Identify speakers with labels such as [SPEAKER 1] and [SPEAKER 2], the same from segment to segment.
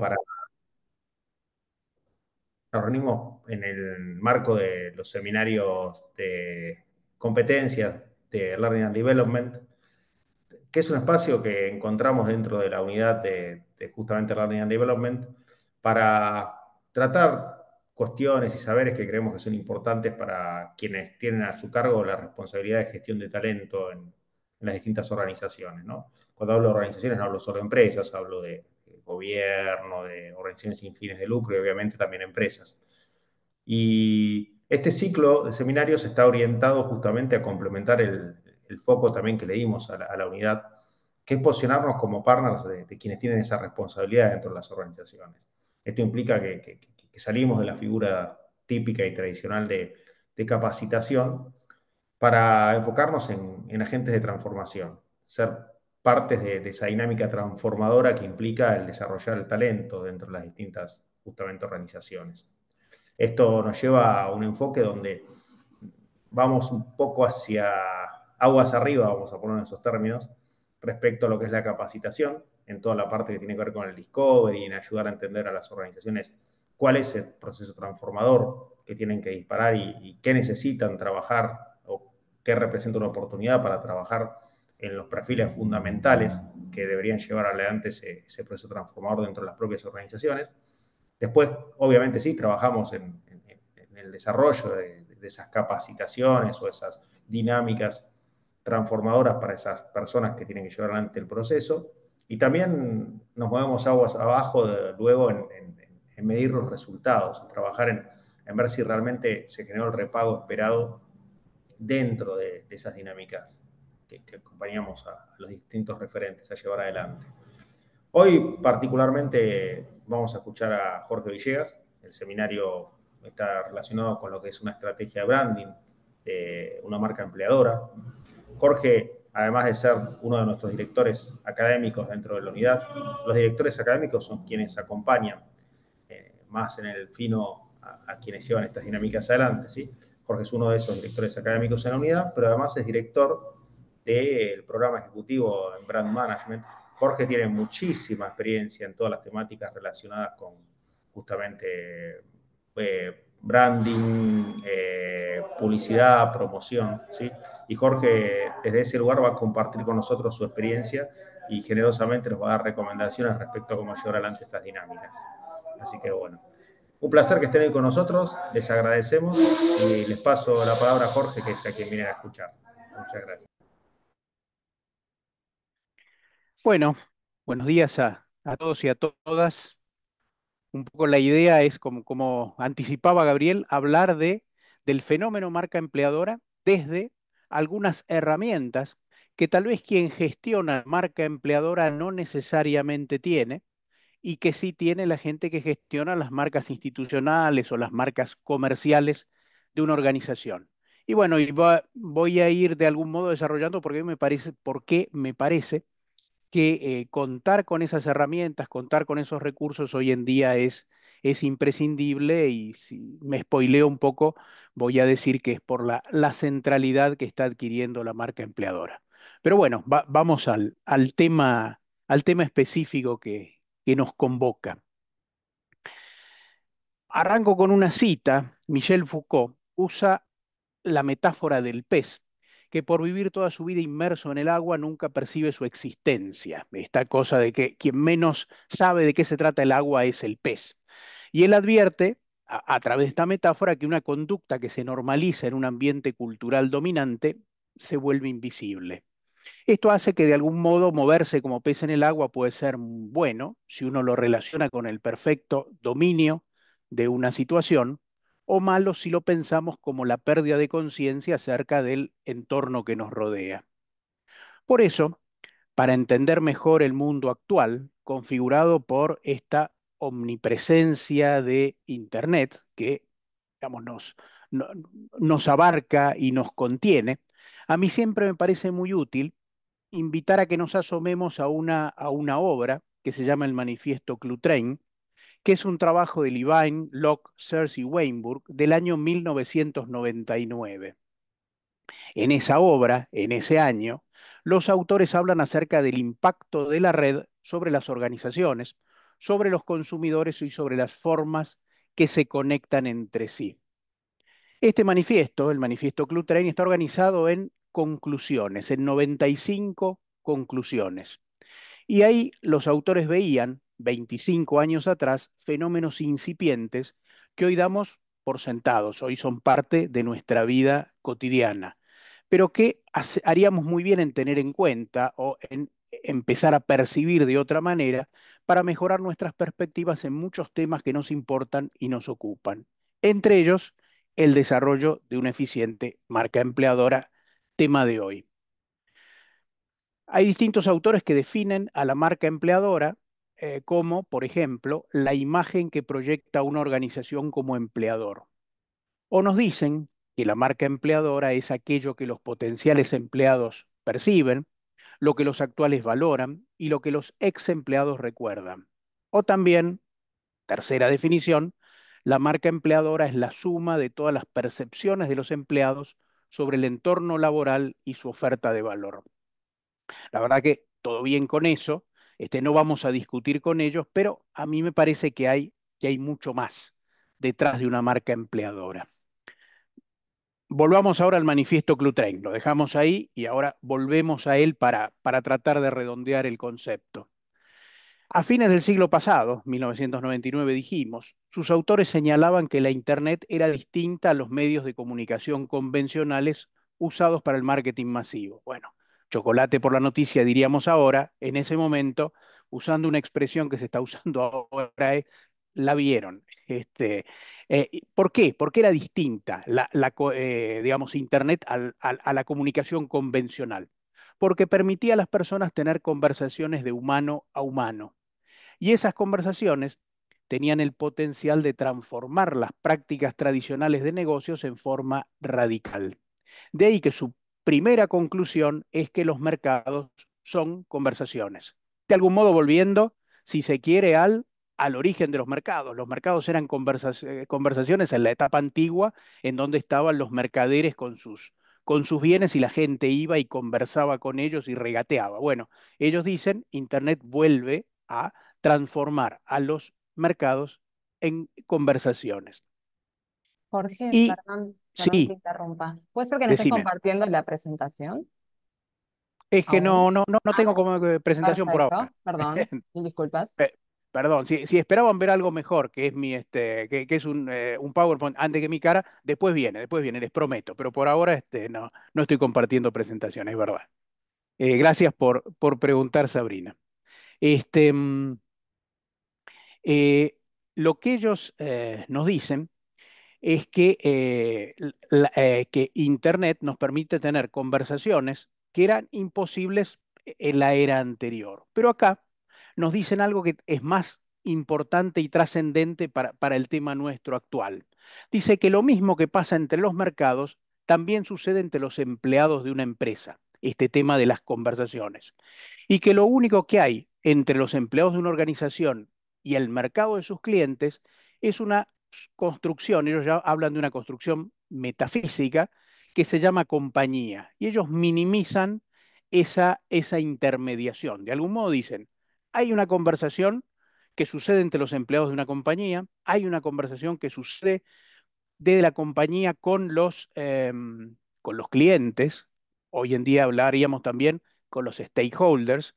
[SPEAKER 1] para, nos reunimos en el marco de los seminarios de competencias de Learning and Development, que es un espacio que encontramos dentro de la unidad de, justamente Learning and Development para tratar cuestiones y saberes que creemos que son importantes para quienes tienen a su cargo la responsabilidad de gestión de talento en, las distintas organizaciones. ¿no? Cuando hablo de organizaciones no hablo solo de empresas, hablo de, gobierno, de organizaciones sin fines de lucro y obviamente también empresas. Y este ciclo de seminarios está orientado justamente a complementar el, foco también que le dimos a la, unidad, que es posicionarnos como partners de, quienes tienen esa responsabilidad dentro de las organizaciones. Esto implica que, salimos de la figura típica y tradicional de, capacitación para enfocarnos en, en agentes de transformación, ser partes de, esa dinámica transformadora que implica el desarrollar el talento dentro de las distintas justamente organizaciones. Esto nos lleva a un enfoque donde vamos un poco hacia aguas arriba, vamos a poner esos términos, respecto a lo que es la capacitación, en toda la parte que tiene que ver con el discovery, en ayudar a entender a las organizaciones cuál es el proceso transformador que tienen que disparar y, y qué necesitan trabajar o qué representa una oportunidad para trabajar en los perfiles fundamentales que deberían llevar adelante ese, proceso transformador dentro de las propias organizaciones. Después, obviamente sí, trabajamos en, el desarrollo de, esas capacitaciones o esas dinámicas transformadoras para esas personas que tienen que llevar adelante el proceso. Y también nos movemos aguas abajo luego en, medir los resultados, trabajar en, ver si realmente se generó el repago esperado dentro de, de esas dinámicas que, acompañamos a, los distintos referentes a llevar adelante. Hoy particularmente vamos a escuchar a Jorge Villegas. El seminario está relacionado con lo que es una estrategia de branding, una marca empleadora. Jorge, además de ser uno de nuestros directores académicos dentro de la unidad, los directores académicos son quienes acompañan eh, más en el fino a, a, quienes llevan estas dinámicas adelante. ¿sí? Jorge es uno de esos directores académicos en la unidad, pero además es director del programa ejecutivo en Brand Management. Jorge tiene muchísima experiencia en todas las temáticas relacionadas con justamente eh, branding, eh, publicidad, promoción, ¿sí? Y Jorge desde ese lugar va a compartir con nosotros su experiencia y generosamente nos va a dar recomendaciones respecto a cómo llevar adelante estas dinámicas. Así que bueno, un placer que estén hoy con nosotros, les agradecemos y les paso la palabra a Jorge, que es a quien viene a escuchar. Muchas gracias.
[SPEAKER 2] Bueno, buenos días a, todos y a todas. Un poco la idea es, como, como anticipaba Gabriel, hablar de, del fenómeno marca empleadora desde algunas herramientas que tal vez quien gestiona marca empleadora no necesariamente tiene y que sí tiene la gente que gestiona las marcas institucionales o las marcas comerciales de una organización. Y bueno, voy a ir de algún modo desarrollando porque me parece, por qué me parece que eh, contar con esas herramientas, contar con esos recursos hoy en día es, es imprescindible y si me spoileo un poco, voy a decir que es por la, centralidad que está adquiriendo la marca empleadora. Pero bueno, vamos al, al, tema, al tema específico que, que nos convoca. Arranco con una cita. Michel Foucault usa la metáfora del pez que por vivir toda su vida inmerso en el agua nunca percibe su existencia. Esta cosa de que quien menos sabe de qué se trata el agua es el pez. Y él advierte, a, través de esta metáfora, que una conducta que se normaliza en un ambiente cultural dominante se vuelve invisible. Esto hace que de algún modo moverse como pez en el agua puede ser bueno si uno lo relaciona con el perfecto dominio de una situación, o malo si lo pensamos como la pérdida de conciencia acerca del entorno que nos rodea. Por eso, para entender mejor el mundo actual, configurado por esta omnipresencia de Internet, que digamos, nos, abarca y nos contiene, a mí siempre me parece muy útil invitar a que nos asomemos a una, a una obra que se llama El Manifiesto Clutrain, que es un trabajo de Levine, Locke, Searcy y Weinberg del año 1999. En esa obra, en ese año, los autores hablan acerca del impacto de la red sobre las organizaciones, sobre los consumidores y sobre las formas que se conectan entre sí. Este manifiesto, el manifiesto Club está organizado en conclusiones, en 95 conclusiones. Y ahí los autores veían 25 años atrás, fenómenos incipientes que hoy damos por sentados, hoy son parte de nuestra vida cotidiana, pero que haríamos muy bien en tener en cuenta o en empezar a percibir de otra manera para mejorar nuestras perspectivas en muchos temas que nos importan y nos ocupan, entre ellos el desarrollo de una eficiente marca empleadora, tema de hoy. Hay distintos autores que definen a la marca empleadora eh, como, por ejemplo, la imagen que proyecta una organización como empleador. O nos dicen que la marca empleadora es aquello que los potenciales empleados perciben, lo que los actuales valoran y lo que los ex empleados recuerdan. O también, tercera definición, la marca empleadora es la suma de todas las percepciones de los empleados sobre el entorno laboral y su oferta de valor. La verdad que todo bien con eso, este, no vamos a discutir con ellos, pero a mí me parece que hay, que hay mucho más detrás de una marca empleadora. Volvamos ahora al manifiesto Clutrain, lo dejamos ahí y ahora volvemos a él para, para tratar de redondear el concepto. A fines del siglo pasado, 1999 dijimos, sus autores señalaban que la Internet era distinta a los medios de comunicación convencionales usados para el marketing masivo. Bueno, chocolate por la noticia, diríamos ahora, en ese momento, usando una expresión que se está usando ahora, eh, la vieron. Este, eh, ¿Por qué? Porque era distinta, la, eh, digamos, Internet a la comunicación convencional. Porque permitía a las personas tener conversaciones de humano a humano. Y esas conversaciones tenían el potencial de transformar las prácticas tradicionales de negocios en forma radical. De ahí que su primera conclusión es que los mercados son conversaciones. De algún modo, volviendo, si se quiere, al, al origen de los mercados. Los mercados eran eh, conversaciones en la etapa antigua, en donde estaban los mercaderes con sus, con sus bienes y la gente iba y conversaba con ellos y regateaba. Bueno, ellos dicen, Internet vuelve a transformar a los mercados en conversaciones.
[SPEAKER 3] Jorge, sí. ¿Puede ser que no pues, estés compartiendo la presentación?
[SPEAKER 2] Es que no, no, no, tengo ah, como presentación por ahora. Perdón, disculpas. Eh, perdón, si, esperaban ver algo mejor, que es mi este, que, es un, eh, un, PowerPoint antes que mi cara, después viene, después viene, les prometo. Pero por ahora este, no, no estoy compartiendo presentaciones, es verdad. Eh, gracias por, por preguntar, Sabrina. Este, mm, lo que ellos nos dicen es que, eh, eh, que Internet nos permite tener conversaciones que eran imposibles e, en la era anterior. Pero acá nos dicen algo que es más importante y trascendente para, para el tema nuestro actual. Dice que lo mismo que pasa entre los mercados también sucede entre los empleados de una empresa, este tema de las conversaciones. Y que lo único que hay entre los empleados de una organización y el mercado de sus clientes es una construcción, ellos ya hablan de una construcción metafísica que se llama compañía, y ellos minimizan esa, esa intermediación. De algún modo dicen, hay una conversación que sucede entre los empleados de una compañía, hay una conversación que sucede de la compañía con los, em, con los clientes, hoy en día hablaríamos también con los stakeholders,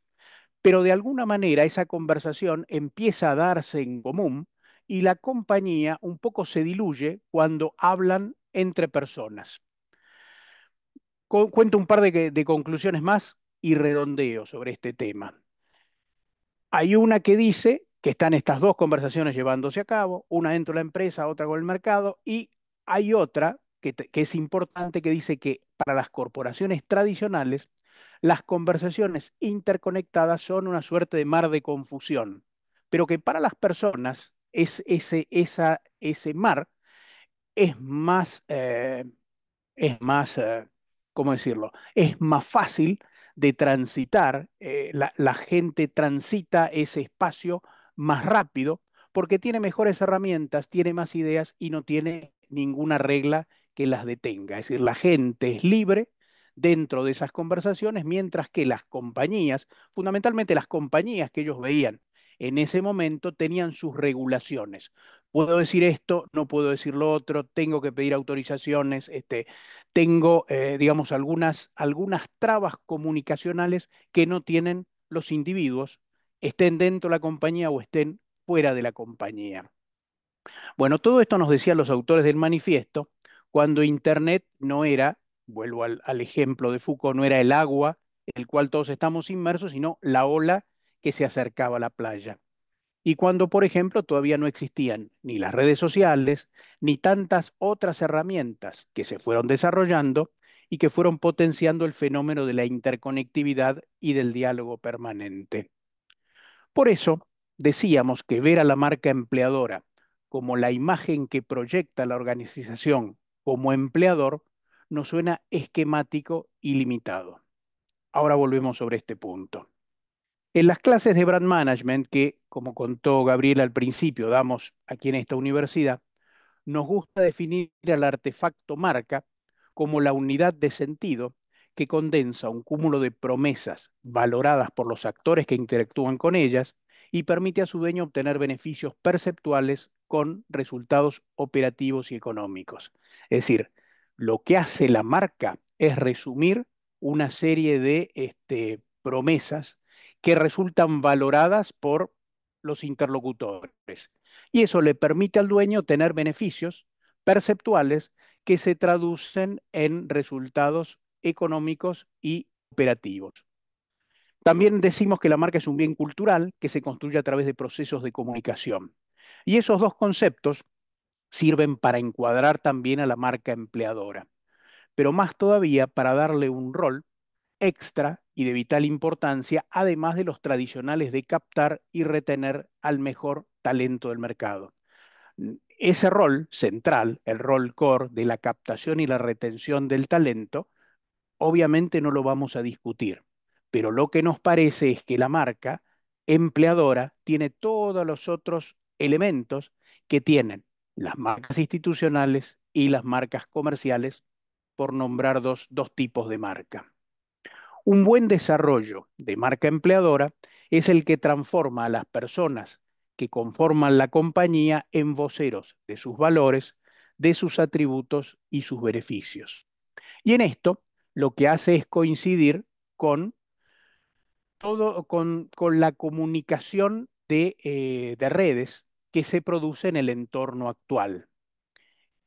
[SPEAKER 2] pero de alguna manera esa conversación empieza a darse en común y la compañía un poco se diluye cuando hablan entre personas. cuento un par de, conclusiones más y redondeo sobre este tema. Hay una que dice que están estas dos conversaciones llevándose a cabo, una dentro de la empresa, otra con el mercado, y hay otra que, es importante que dice que para las corporaciones tradicionales, las conversaciones interconectadas son una suerte de mar de confusión, pero que para las personas ese, esa, ese mar es más, eh, es más eh, decirlo? Es más fácil de transitar, eh, la, gente transita ese espacio más rápido porque tiene mejores herramientas, tiene más ideas y no tiene ninguna regla que las detenga. Es decir, la gente es libre dentro de esas conversaciones, mientras que las compañías, fundamentalmente las compañías que ellos veían en ese momento tenían sus regulaciones. Puedo decir esto, no puedo decir lo otro, tengo que pedir autorizaciones, este, tengo, eh, digamos, algunas, algunas trabas comunicacionales que no tienen los individuos, estén dentro de la compañía o estén fuera de la compañía. Bueno, todo esto nos decían los autores del manifiesto cuando Internet no era, vuelvo al, al, ejemplo de Foucault, no era el agua en el cual todos estamos inmersos, sino la ola que se acercaba a la playa. Y cuando, por ejemplo, todavía no existían ni las redes sociales, ni tantas otras herramientas que se fueron desarrollando y que fueron potenciando el fenómeno de la interconectividad y del diálogo permanente. Por eso, decíamos que ver a la marca empleadora como la imagen que proyecta la organización como empleador nos suena esquemático y limitado. Ahora volvemos sobre este punto. En las clases de brand management, que como contó Gabriel al principio, damos aquí en esta universidad, nos gusta definir al artefacto marca como la unidad de sentido que condensa un cúmulo de promesas valoradas por los actores que interactúan con ellas y permite a su dueño obtener beneficios perceptuales con resultados operativos y económicos. Es decir, lo que hace la marca es resumir una serie de este, promesas que resultan valoradas por los interlocutores. Y eso le permite al dueño tener beneficios perceptuales que se traducen en resultados económicos y operativos. También decimos que la marca es un bien cultural que se construye a través de procesos de comunicación. Y esos dos conceptos sirven para encuadrar también a la marca empleadora, pero más todavía para darle un rol extra y de vital importancia, además de los tradicionales de captar y retener al mejor talento del mercado. Ese rol central, el rol core de la captación y la retención del talento, obviamente no lo vamos a discutir, pero lo que nos parece es que la marca empleadora tiene todos los otros elementos que tienen las marcas institucionales y las marcas comerciales, por nombrar dos, tipos de marca. Un buen desarrollo de marca empleadora es el que transforma a las personas que conforman la compañía en voceros de sus valores, de sus atributos y sus beneficios. Y en esto lo que hace es coincidir con, todo, con, la comunicación eh, de, redes que se produce en el entorno actual.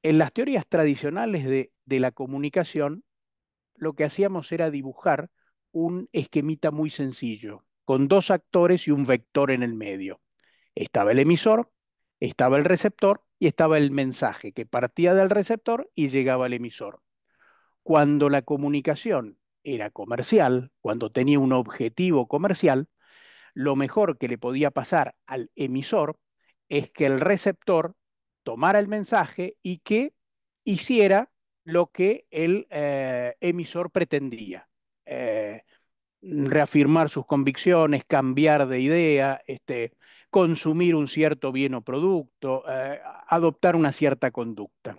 [SPEAKER 2] En las teorías tradicionales de la comunicación, lo que hacíamos era dibujar un esquemita muy sencillo, con dos actores y un vector en el medio. Estaba el emisor, estaba el receptor y estaba el mensaje que partía del receptor y llegaba al emisor. Cuando la comunicación era comercial, cuando tenía un objetivo comercial, lo mejor que le podía pasar al emisor es que el receptor tomara el mensaje y que hiciera lo que el eh, emisor pretendía. Eh, reafirmar sus convicciones, cambiar de idea, este, consumir un cierto bien o producto, eh, adoptar una cierta conducta.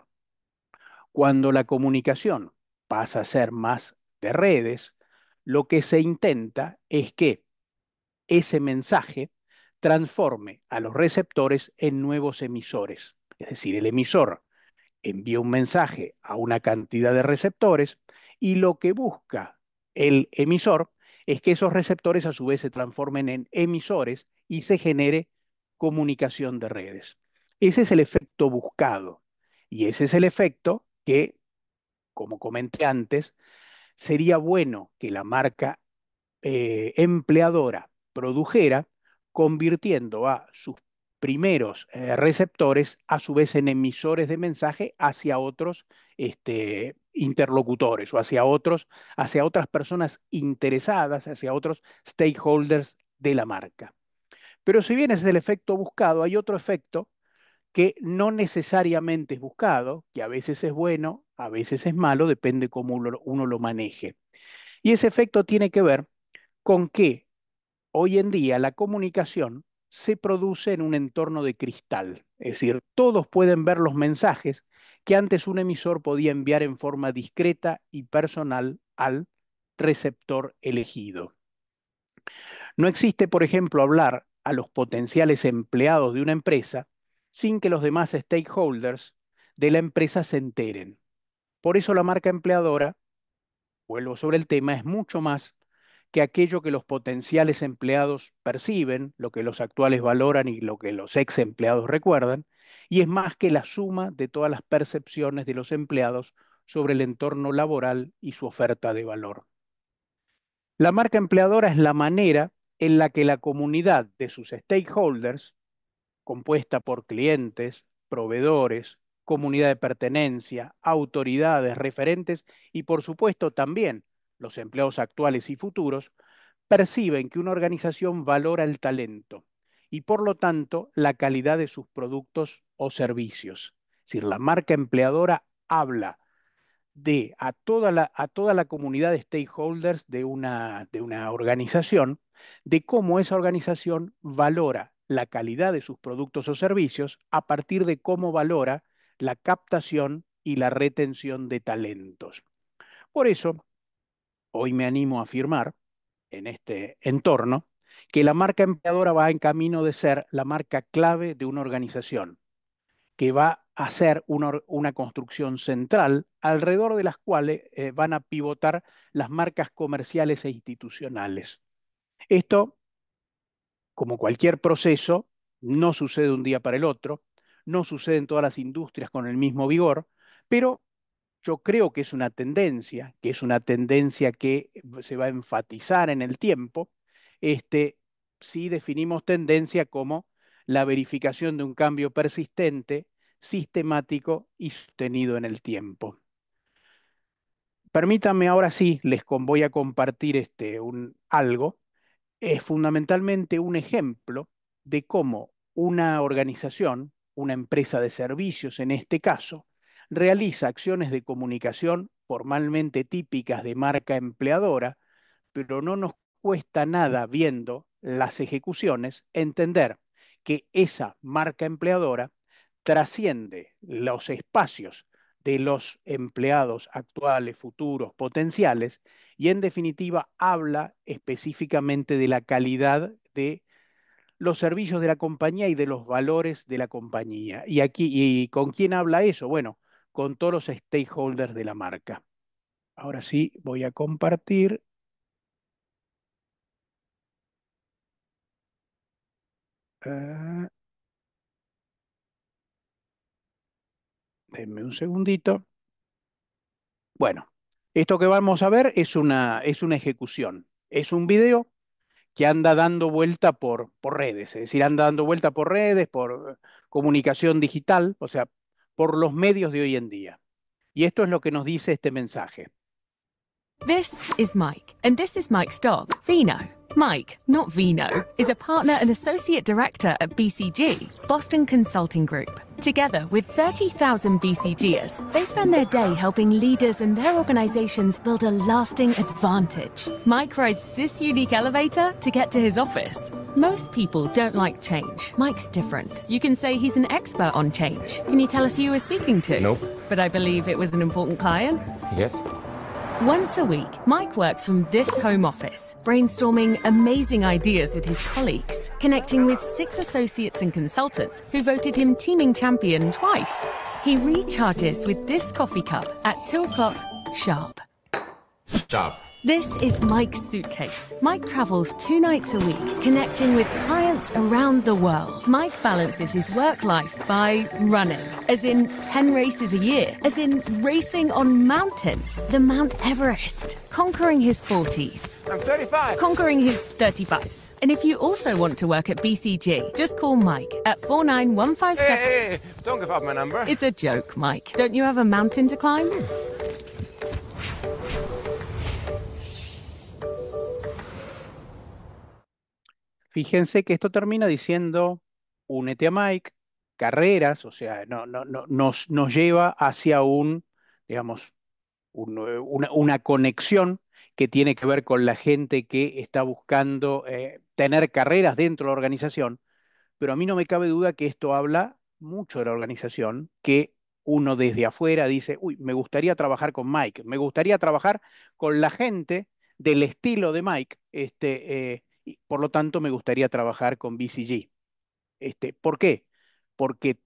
[SPEAKER 2] Cuando la comunicación pasa a ser más de redes, lo que se intenta es que ese mensaje transforme a los receptores en nuevos emisores. Es decir, el emisor envía un mensaje a una cantidad de receptores y lo que busca el emisor es que esos receptores a su vez se transformen en emisores y se genere comunicación de redes. Ese es el efecto buscado y ese es el efecto que, como comenté antes, sería bueno que la marca eh, empleadora produjera convirtiendo a sus primeros eh, receptores, a su vez en emisores de mensaje hacia otros este, interlocutores o hacia otros, hacia otras personas interesadas, hacia otros stakeholders de la marca. Pero si bien es el efecto buscado, hay otro efecto que no necesariamente es buscado, que a veces es bueno, a veces es malo, depende cómo uno lo maneje. Y ese efecto tiene que ver con que hoy en día la comunicación se produce en un entorno de cristal. Es decir, todos pueden ver los mensajes que antes un emisor podía enviar en forma discreta y personal al receptor elegido. No existe, por ejemplo, hablar a los potenciales empleados de una empresa sin que los demás stakeholders de la empresa se enteren. Por eso la marca empleadora, vuelvo sobre el tema, es mucho más que aquello que los potenciales empleados perciben, lo que los actuales valoran y lo que los ex empleados recuerdan, y es más que la suma de todas las percepciones de los empleados sobre el entorno laboral y su oferta de valor. La marca empleadora es la manera en la que la comunidad de sus stakeholders, compuesta por clientes, proveedores, comunidad de pertenencia, autoridades, referentes y por supuesto también los empleados actuales y futuros, perciben que una organización valora el talento y por lo tanto la calidad de sus productos o servicios. Es decir, la marca empleadora habla de a toda la, comunidad de stakeholders de una organización, de cómo esa organización valora la calidad de sus productos o servicios a partir de cómo valora la captación y la retención de talentos. Por eso, hoy me animo a afirmar, en este entorno, que la marca empleadora va en camino de ser la marca clave de una organización, que va a ser una, construcción central alrededor de las cuales eh, van a pivotar las marcas comerciales e institucionales. Esto, como cualquier proceso, no sucede un día para el otro, no sucede en todas las industrias con el mismo vigor, pero yo creo que es una tendencia, que es una tendencia que eh, se va a enfatizar en el tiempo, este, si definimos tendencia como la verificación de un cambio persistente, sistemático y sostenido en el tiempo. Permítanme ahora sí, les voy a compartir este, un, algo. Es fundamentalmente un ejemplo de cómo una organización, una empresa de servicios en este caso, realiza acciones de comunicación formalmente típicas de marca empleadora, pero no nos cuesta nada viendo las ejecuciones entender que esa marca empleadora trasciende los espacios de los empleados actuales, futuros, potenciales, y en definitiva habla específicamente de la calidad de los servicios de la compañía y de los valores de la compañía. ¿Y aquí y con quién habla eso? Bueno, con todos los stakeholders de la marca. Ahora sí, voy a compartir. Ah. denme un segundito. Bueno, esto que vamos a ver es una, es una ejecución. Es un video que anda dando vuelta por, por redes, es decir, anda dando vuelta por redes, por comunicación digital, o sea, por los medios de hoy en día. Y esto es lo que nos dice este mensaje.
[SPEAKER 4] This is Mike, and this is Mike's dog, Vino. Mike, not Vino, is a partner and associate director at BCG, Boston Consulting Group. Together with 30,000 BCGers, they spend their day helping leaders and their organizations build a lasting advantage. Mike rides this unique elevator to get to his office. Most people don't like change. Mike's different. You can say he's an expert on change. Can you tell us who you were speaking to? Nope. But I believe it was an important client? Yes. Once a week, Mike works from this home office, brainstorming amazing ideas with his colleagues, connecting with six associates and consultants who voted him teaming champion twice. He recharges with this coffee cup at 2 o'clock sharp. Sharp. This is Mike's Suitcase. Mike travels two nights a week, connecting with clients around the world. Mike balances his work life by running, as in 10 races a year, as in racing on mountains, the Mount Everest, conquering his 40s.
[SPEAKER 1] I'm 35. Conquering
[SPEAKER 4] his 35s. And if you also want to work at BCG, just call Mike at 49157. Hey, hey,
[SPEAKER 2] hey, don't give up my number. It's a
[SPEAKER 4] joke, Mike. Don't you have a mountain to climb? Hmm.
[SPEAKER 2] Fíjense que esto termina diciendo, únete a Mike, carreras, o sea, no, no, no, nos, nos lleva hacia un, digamos, una, conexión que tiene que ver con la gente que está buscando eh, tener carreras dentro de la organización, pero a mí no me cabe duda que esto habla mucho de la organización, que uno desde afuera dice, uy, me gustaría trabajar con Mike, me gustaría trabajar con la gente del estilo de Mike, este, eh, por lo tanto, me gustaría trabajar con BCG. Este, ¿Por qué? Porque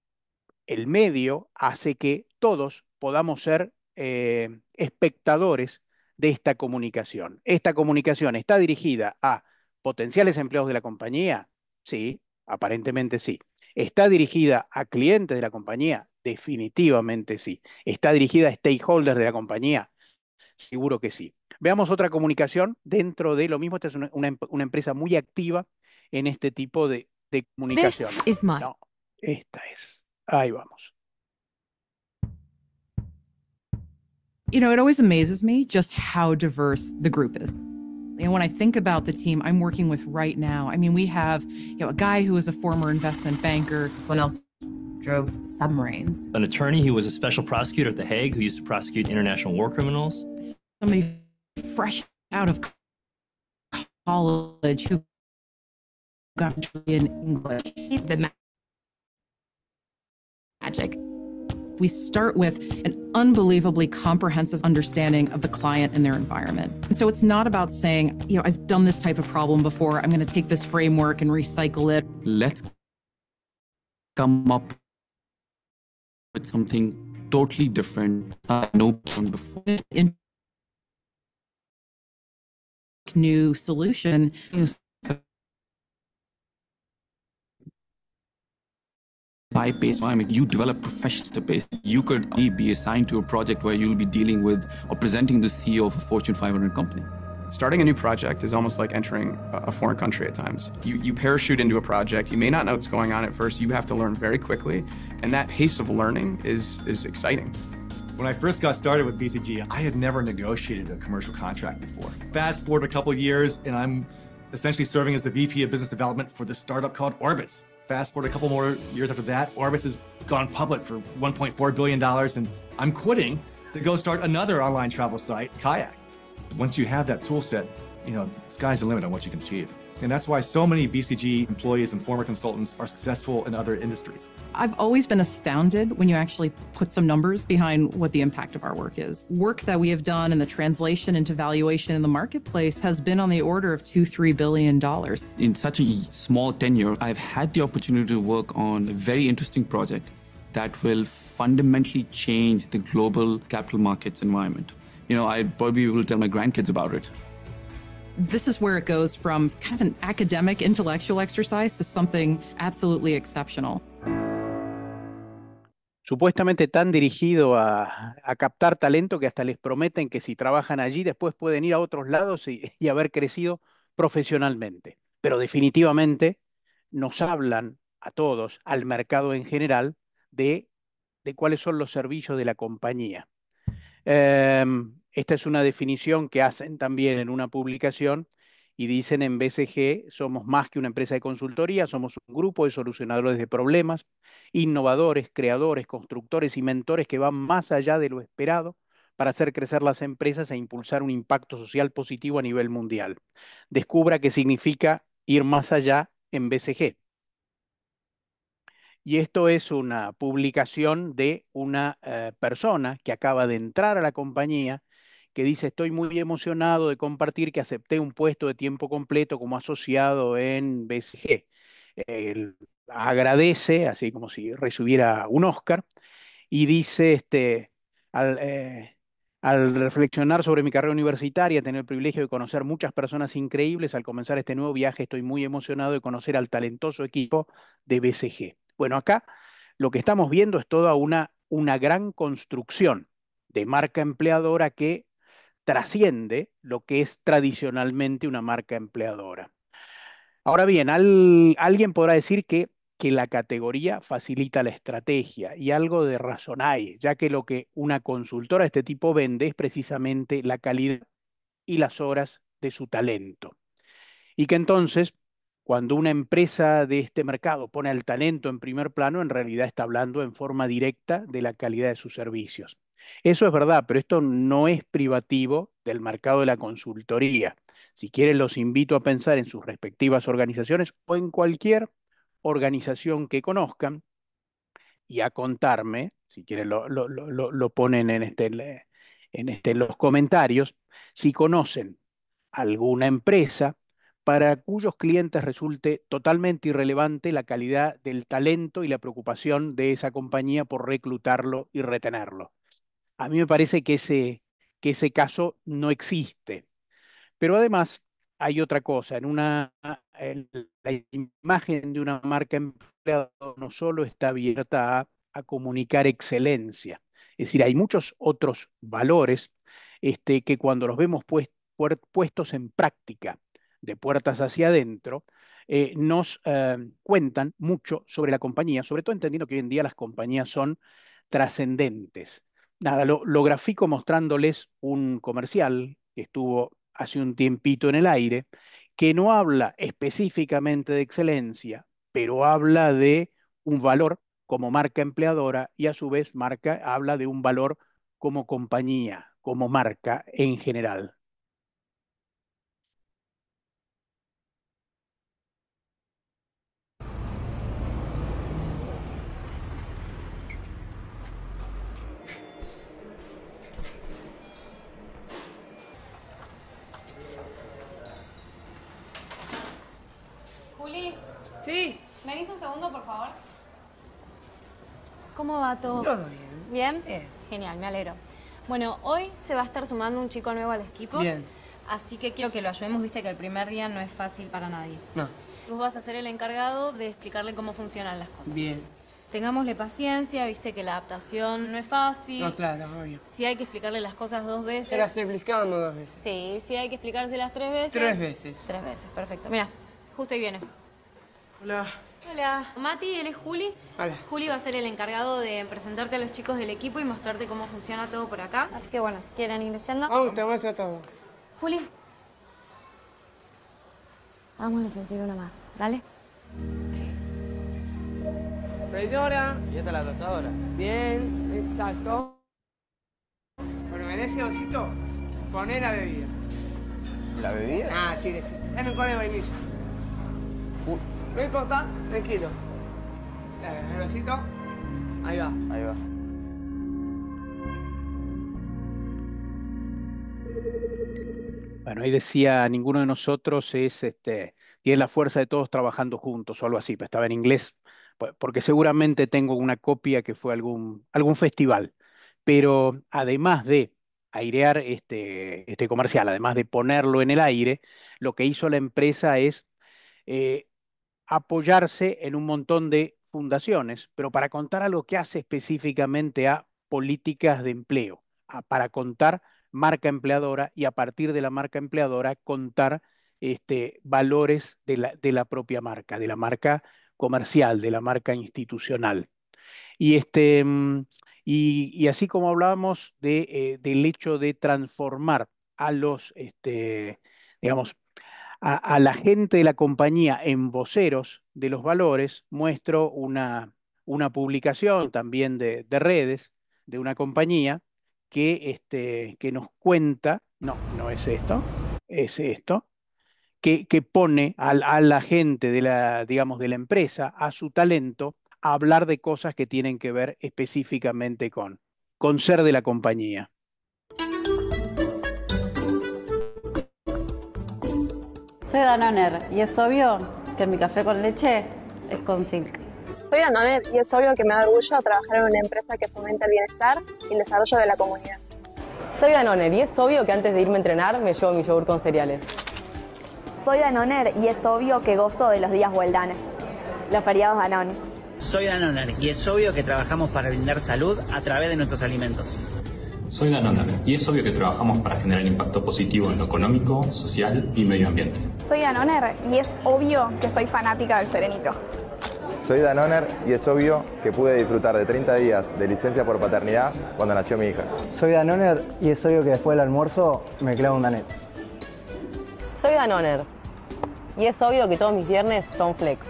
[SPEAKER 2] el medio hace que todos podamos ser eh, espectadores de esta comunicación. ¿Esta comunicación está dirigida a potenciales empleados de la compañía? Sí, aparentemente sí. ¿Está dirigida a clientes de la compañía? Definitivamente sí. ¿Está dirigida a stakeholders de la compañía? Seguro que sí. Veamos otra comunicación dentro de lo mismo. Esta es una, una, una empresa muy activa en este tipo de, de comunicación. This is my... No, esta es. Ahí vamos.
[SPEAKER 3] You know, it always amazes me just how diverse the group is. And when I think about the team I'm working with right now, I mean, we have you know a guy who is a former investment banker. Someone else drove submarines. An attorney who was a special prosecutor at The Hague who used to prosecute international war criminals. Somebody fresh out of college who got in English. The magic. We start with an unbelievably comprehensive understanding of the client and their environment. And so it's not about saying, you know, I've done this type of problem before. I'm going to take this framework and recycle it.
[SPEAKER 4] Let's come up with something totally different. I know before.
[SPEAKER 3] In new solution.
[SPEAKER 2] By based you develop professional base. You could be assigned to a project where you'll be dealing with or presenting the CEO of a Fortune 500 company. Starting a new project is almost like entering a foreign country at times. You, you parachute into a project, you may not know what's going on at first, you have to learn very quickly, and that pace of learning is, is exciting.
[SPEAKER 3] When I first got started with BCG, I had never negotiated a commercial contract before. Fast forward a couple years, and I'm essentially serving as the VP of Business Development for the startup called Orbitz. Fast forward a couple more years after that, Orbitz has gone public for $1.4 billion, and I'm quitting to go start another online travel site, Kayak. Once you have that tool set, you know, sky's the limit on what you can achieve. And that's why so many BCG employees and former consultants are successful in other industries. I've always been astounded when you actually put some numbers behind what the impact of our work is. Work that we have done and the translation into valuation in the marketplace has been on the order of two, three
[SPEAKER 1] billion dollars. In such a small tenure, I've had the opportunity to work on a very interesting project that will fundamentally change the global capital markets environment. You know, I probably will tell my grandkids about it.
[SPEAKER 3] this is where it goes from kind of an academic intellectual exercise to something exceptional.
[SPEAKER 2] Supuestamente tan dirigido a, captar talento que hasta les prometen que si trabajan allí después pueden ir a otros lados y, haber crecido profesionalmente. Pero definitivamente nos hablan a todos, al mercado en general, de, de cuáles son los servicios de la compañía. Em, esta es una definición que hacen también en una publicación y dicen en BCG somos más que una empresa de consultoría, somos un grupo de solucionadores de problemas, innovadores, creadores, constructores y mentores que van más allá de lo esperado para hacer crecer las empresas e impulsar un impacto social positivo a nivel mundial. Descubra qué significa ir más allá en BCG. Y esto es una publicación de una eh, persona que acaba de entrar a la compañía que dice estoy muy emocionado de compartir que acepté un puesto de tiempo completo como asociado en BCG. Él agradece, así como si recibiera un Oscar, y dice, este, eh, al, reflexionar sobre mi carrera universitaria, tener el privilegio de conocer muchas personas increíbles, al comenzar este nuevo viaje estoy muy emocionado de conocer al talentoso equipo de BCG. Bueno, acá lo que estamos viendo es toda una, una gran construcción de marca empleadora que trasciende lo que es tradicionalmente una marca empleadora. Ahora bien, alguien podrá decir que, que la categoría facilita la estrategia y algo de razón hay, ya que lo que una consultora de este tipo vende es precisamente la calidad y las horas de su talento. Y que entonces, cuando una empresa de este mercado pone al talento en primer plano, en realidad está hablando en forma directa de la calidad de sus servicios. Eso es verdad, pero esto no es privativo del mercado de la consultoría. Si quieren, los invito a pensar en sus respectivas organizaciones o en cualquier organización que conozcan y a contarme, si quieren lo, ponen en, este, este, los comentarios, si conocen alguna empresa para cuyos clientes resulte totalmente irrelevante la calidad del talento y la preocupación de esa compañía por reclutarlo y retenerlo. A mí me parece que ese, que ese caso no existe. Pero además hay otra cosa, en una la imagen de una marca empleada no solo está abierta a, comunicar excelencia, es decir, hay muchos otros valores este, que cuando los vemos pues, puestos en práctica de puertas hacia adentro, eh, nos eh, cuentan mucho sobre la compañía, sobre todo entendiendo que hoy en día las compañías son trascendentes nada, lo, grafico mostrándoles un comercial que estuvo hace un tiempito en el aire, que no habla específicamente de excelencia, pero habla de un valor como marca empleadora y a su vez marca habla de un valor como compañía, como marca en general.
[SPEAKER 4] ¿Cómo va todo? Todo bien. ¿Bien? Bien. Genial, me alegro. Bueno, hoy se va a estar sumando un chico nuevo al equipo. Bien. Así que quiero que lo ayudemos, viste que el primer día no es fácil para nadie. No. Vos vas a ser el encargado de explicarle cómo funcionan las cosas. Bien. Tengámosle paciencia, viste que la adaptación no es fácil. No, claro, obvio. Si hay que explicarle las cosas dos veces. Se las
[SPEAKER 3] explicamos dos veces.
[SPEAKER 4] Sí, si hay que explicárselas tres veces. Tres
[SPEAKER 3] veces. Tres veces, perfecto. Mira, justo ahí viene. Hola.
[SPEAKER 4] Hola, Mati, él es Juli. Hola. Juli va a ser el encargado de presentarte a los chicos del equipo y mostrarte cómo funciona todo por acá. Así que bueno, si quieren ir yendo. Vamos, oh, te muestro todo. Juli. Vámonos a sentir una más, ¿dale? Sí.
[SPEAKER 2] Reidora. Y está la tostadora.
[SPEAKER 3] Bien, exacto. Bueno, en ese osito, poné la bebida.
[SPEAKER 2] ¿La bebida? Ah,
[SPEAKER 3] sí, sí. ¿Saben cuál es
[SPEAKER 1] vainilla? Uh. No importa, tranquilo. Eh,
[SPEAKER 2] ahí va. Ahí va. Bueno, ahí decía, ninguno de nosotros es, este, tiene la fuerza de todos trabajando juntos o algo así, pero estaba en inglés, pues, porque seguramente tengo una copia que fue algún, algún festival. Pero además de airear este, este comercial, además de ponerlo en el aire, lo que hizo la empresa es eh, apoyarse en un montón de fundaciones, pero para contar algo que hace específicamente a políticas de empleo, para contar marca empleadora y a partir de la marca empleadora contar este, valores de la, propia marca, de la marca comercial, de la marca institucional. Y, este, mm, y, así como hablábamos de, eh, del hecho de transformar a los, este, digamos, a, la gente de la compañía en voceros de los valores, muestro una, publicación también de, redes de una compañía este, que, nos cuenta, no, no es esto, es esto, que, pone a, la gente de la, digamos, de la empresa, a su talento, a hablar de cosas que tienen que ver específicamente con, con ser de la compañía.
[SPEAKER 1] Soy Danoner y es obvio que mi café con leche es con zinc. Soy Danoner y es obvio que me da orgullo trabajar en una empresa que fomenta el bienestar y el desarrollo de la comunidad. Soy
[SPEAKER 3] Danoner y es obvio que antes de irme a entrenar me llevo mi yogur con cereales.
[SPEAKER 1] Soy Danoner y es obvio que gozo de los días hueldanes, los feriados Danon.
[SPEAKER 2] Soy Danoner y es obvio que trabajamos para brindar salud a través de nuestros alimentos. Soy Danoner y es
[SPEAKER 1] obvio que trabajamos para generar impacto positivo en lo económico, social y medio ambiente.
[SPEAKER 2] Soy Danoner y es obvio que soy fanática del Serenito.
[SPEAKER 1] Soy Danoner y es obvio que pude disfrutar de 30 días de licencia por paternidad cuando nació mi hija.
[SPEAKER 2] Soy Danoner y es obvio que después del almuerzo me clavo un Danet.
[SPEAKER 3] Soy Danoner y es obvio que todos mis viernes son flex.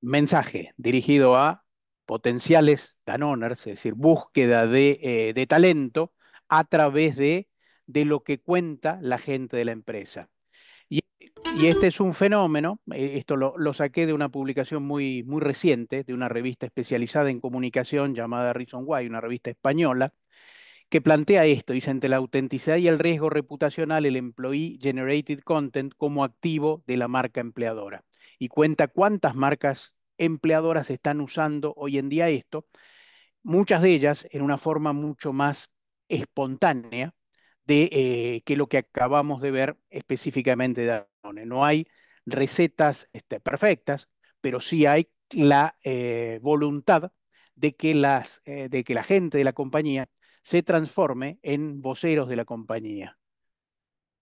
[SPEAKER 2] mensaje dirigido a potenciales Danoners, es decir, búsqueda de, eh, talento a través de, lo que cuenta la gente de la empresa. Y, este es un fenómeno, eh, esto lo, saqué de una publicación muy, muy reciente, de una revista especializada en comunicación llamada Reason Why, una revista española, que plantea esto, dice, entre la autenticidad y el riesgo reputacional, el employee generated content como activo de la marca empleadora y cuenta cuántas marcas empleadoras están usando hoy en día esto, muchas de ellas en una forma mucho más espontánea de eh, que lo que acabamos de ver específicamente de No hay recetas este, perfectas, pero sí hay la eh, voluntad de que, las, eh, de que la gente de la compañía se transforme en voceros de la compañía.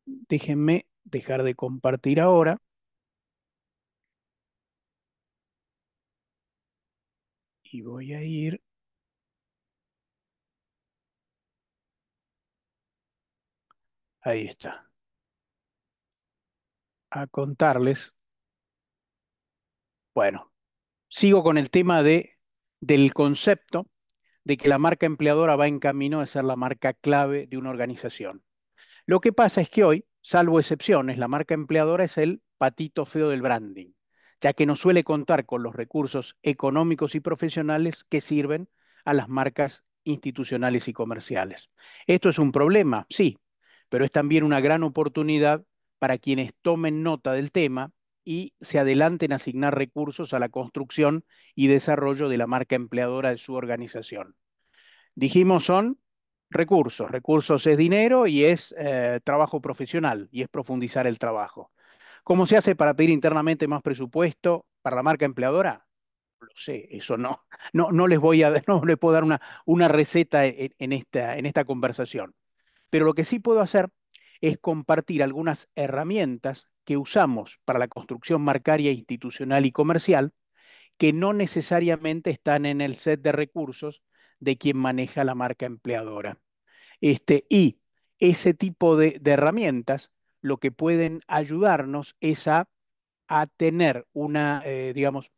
[SPEAKER 2] Déjenme dejar de compartir ahora. y voy a ir Ahí está. A contarles. Bueno, sigo con el tema de, del concepto de que la marca empleadora va en camino de ser la marca clave de una organización. Lo que pasa es que hoy, salvo excepciones, la marca empleadora es el patito feo del branding ya que no suele contar con los recursos económicos y profesionales que sirven a las marcas institucionales y comerciales. Esto es un problema, sí, pero es también una gran oportunidad para quienes tomen nota del tema y se adelanten a asignar recursos a la construcción y desarrollo de la marca empleadora de su organización. Dijimos son recursos, recursos es dinero y es eh, trabajo profesional y es profundizar el trabajo. ¿Cómo se hace para pedir internamente más presupuesto para la marca empleadora? Lo sé, eso no. No, no les voy a no les puedo dar una, una receta e, e, en, esta, en esta conversación. Pero lo que sí puedo hacer es compartir algunas herramientas que usamos para la construcción marcaria institucional y comercial que no necesariamente están en el set de recursos de quien maneja la marca empleadora. Este, y ese tipo de herramientas lo que pueden ayudarnos es a, tener una, eh, digamos,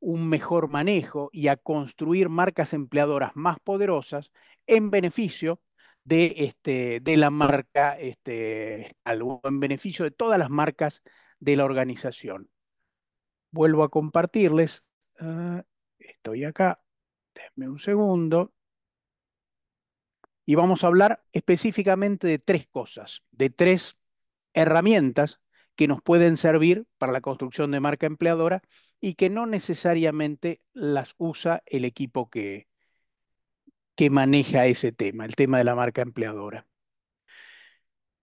[SPEAKER 2] un mejor manejo y a construir marcas empleadoras más poderosas en beneficio de, este, de la marca, este, en beneficio de todas las marcas de la organización. Vuelvo a compartirles. Ah, estoy acá. Denme un segundo. Y vamos a hablar específicamente de tres cosas, de tres herramientas que nos pueden servir para la construcción de marca empleadora y que no necesariamente las usa el equipo que, que maneja ese tema, el tema de la marca empleadora.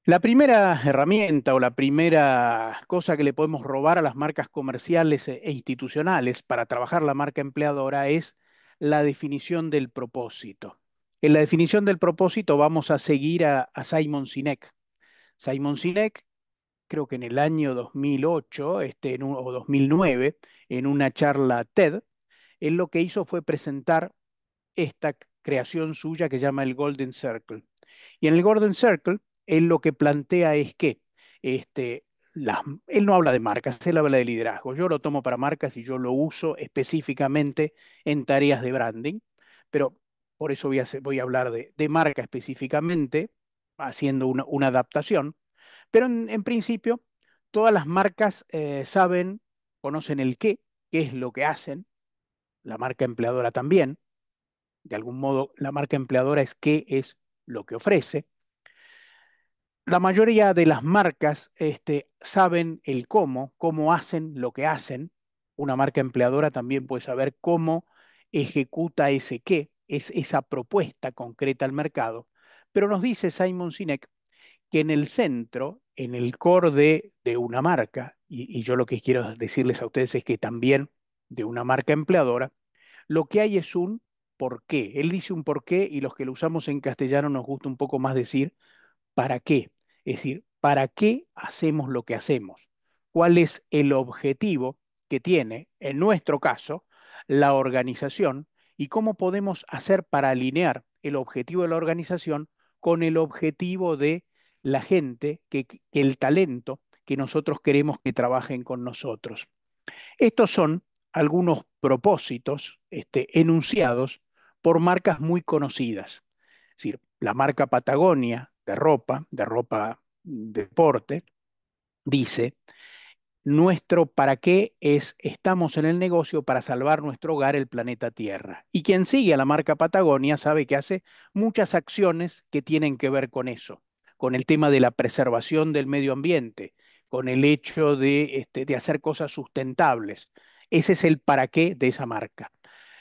[SPEAKER 2] La primera herramienta o la primera cosa que le podemos robar a las marcas comerciales e, e institucionales para trabajar la marca empleadora es la definición del propósito. En la definición del propósito vamos a seguir a, a Simon Sinek. Simon Sinek creo que en el año 2008 este, en o 2009, en una charla TED, él lo que hizo fue presentar esta creación suya que llama el Golden Circle. Y en el Golden Circle, él lo que plantea es que este, él no habla de marcas, él habla de liderazgo. Yo lo tomo para marcas y yo lo uso específicamente en tareas de branding, pero por eso voy a, voy a hablar de, marca específicamente, haciendo una, una adaptación. Pero en, principio, todas las marcas eh, saben, conocen el qué, qué es lo que hacen, la marca empleadora también, de algún modo la marca empleadora es qué es lo que ofrece. La mayoría de las marcas este, saben el cómo, cómo hacen lo que hacen. Una marca empleadora también puede saber cómo ejecuta ese qué, es esa propuesta concreta al mercado. Pero nos dice Simon Sinek que en el centro, en el core de, una marca, y, y yo lo que quiero decirles a ustedes es que también de una marca empleadora, lo que hay es un por qué. Él dice un por qué y los que lo usamos en castellano nos gusta un poco más decir para qué. Es decir, ¿para qué hacemos lo que hacemos? ¿Cuál es el objetivo que tiene, en nuestro caso, la organización y cómo podemos hacer para alinear el objetivo de la organización con el objetivo de la gente, que, el talento que nosotros queremos que trabajen con nosotros. Estos son algunos propósitos este, enunciados por marcas muy conocidas. decir, la marca Patagonia de ropa, de ropa de deporte, dice, nuestro para qué es estamos en el negocio para salvar nuestro hogar, el planeta Tierra. Y quien sigue a la marca Patagonia sabe que hace muchas acciones que tienen que ver con eso con el tema de la preservación del medio ambiente, con el hecho este, de, hacer cosas sustentables. Ese es el para qué de esa marca.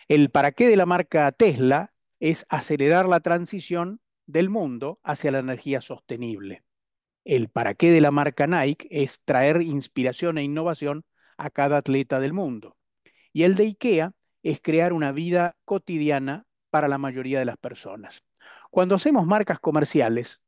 [SPEAKER 2] El para qué de la marca Tesla es acelerar la transición del mundo hacia la energía sostenible. El para qué de la marca Nike es traer inspiración e innovación a cada atleta del mundo. Y el de IKEA es crear una vida cotidiana para la mayoría de las personas. Cuando hacemos marcas comerciales,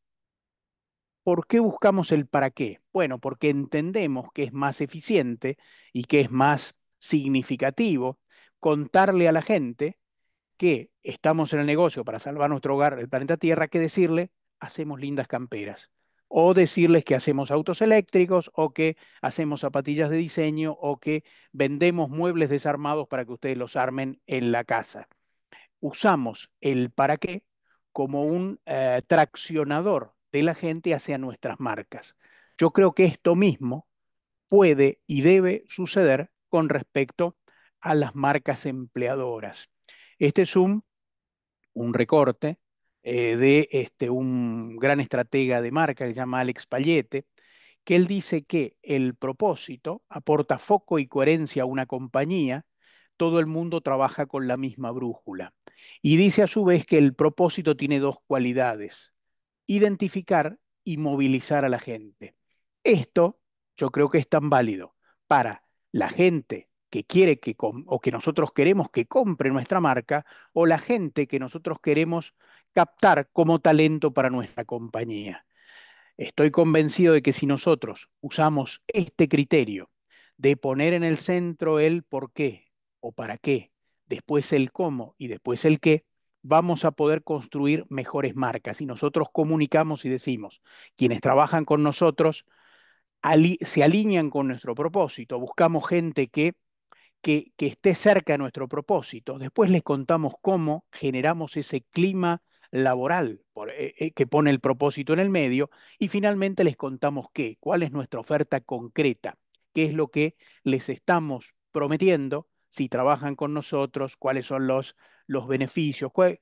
[SPEAKER 2] ¿Por qué buscamos el para qué? Bueno, porque entendemos que es más eficiente y que es más significativo contarle a la gente que estamos en el negocio para salvar nuestro hogar, el planeta Tierra, que decirle, hacemos lindas camperas. O decirles que hacemos autos eléctricos, o que hacemos zapatillas de diseño, o que vendemos muebles desarmados para que ustedes los armen en la casa. Usamos el para qué como un eh, traccionador la gente hacia nuestras marcas. Yo creo que esto mismo puede y debe suceder con respecto a las marcas empleadoras. Este es un, un recorte eh, de este, un gran estratega de marca que se llama Alex Pallete, que él dice que el propósito aporta foco y coherencia a una compañía, todo el mundo trabaja con la misma brújula. Y dice a su vez que el propósito tiene dos cualidades, identificar y movilizar a la gente. Esto yo creo que es tan válido para la gente que quiere que o que nosotros queremos que compre nuestra marca o la gente que nosotros queremos captar como talento para nuestra compañía. Estoy convencido de que si nosotros usamos este criterio de poner en el centro el por qué o para qué, después el cómo y después el qué, vamos a poder construir mejores marcas. Y nosotros comunicamos y decimos, quienes trabajan con nosotros se alinean con nuestro propósito, buscamos gente que, que, esté cerca de nuestro propósito. Después les contamos cómo generamos ese clima laboral eh, eh, que pone el propósito en el medio y finalmente les contamos qué, cuál es nuestra oferta concreta, qué es lo que les estamos prometiendo si trabajan con nosotros, cuáles son los los beneficios, cuál,